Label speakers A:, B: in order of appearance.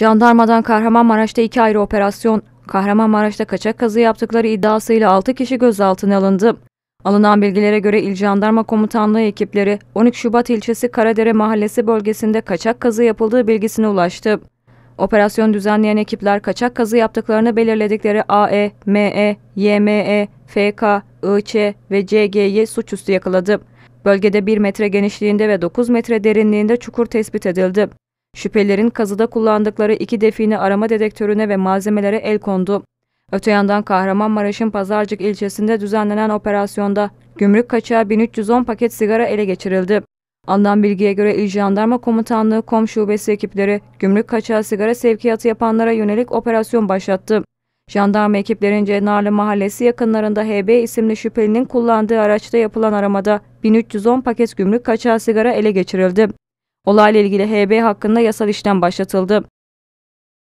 A: Jandarmadan Kahramanmaraş'ta iki ayrı operasyon, Kahramanmaraş'ta kaçak kazı yaptıkları iddiasıyla 6 kişi gözaltına alındı. Alınan bilgilere göre İl Jandarma Komutanlığı ekipleri 13 Şubat ilçesi Karadere Mahallesi bölgesinde kaçak kazı yapıldığı bilgisine ulaştı. Operasyon düzenleyen ekipler kaçak kazı yaptıklarını belirledikleri AE, ME, YME, FK, IÇ ve CG'yi suçüstü yakaladı. Bölgede 1 metre genişliğinde ve 9 metre derinliğinde çukur tespit edildi. Şüphelerin kazıda kullandıkları iki define arama dedektörüne ve malzemelere el kondu. Öte yandan Kahramanmaraş'ın Pazarcık ilçesinde düzenlenen operasyonda gümrük kaçağı 1310 paket sigara ele geçirildi. Alınan bilgiye göre İl Jandarma Komutanlığı Kom Şubesi ekipleri gümrük kaçağı sigara sevkiyatı yapanlara yönelik operasyon başlattı. Jandarma ekiplerince Narlı Mahallesi yakınlarında HB isimli şüphelinin kullandığı araçta yapılan aramada 1310 paket gümrük kaçağı sigara ele geçirildi. Olayla ilgili HB hakkında yasal işlem başlatıldı.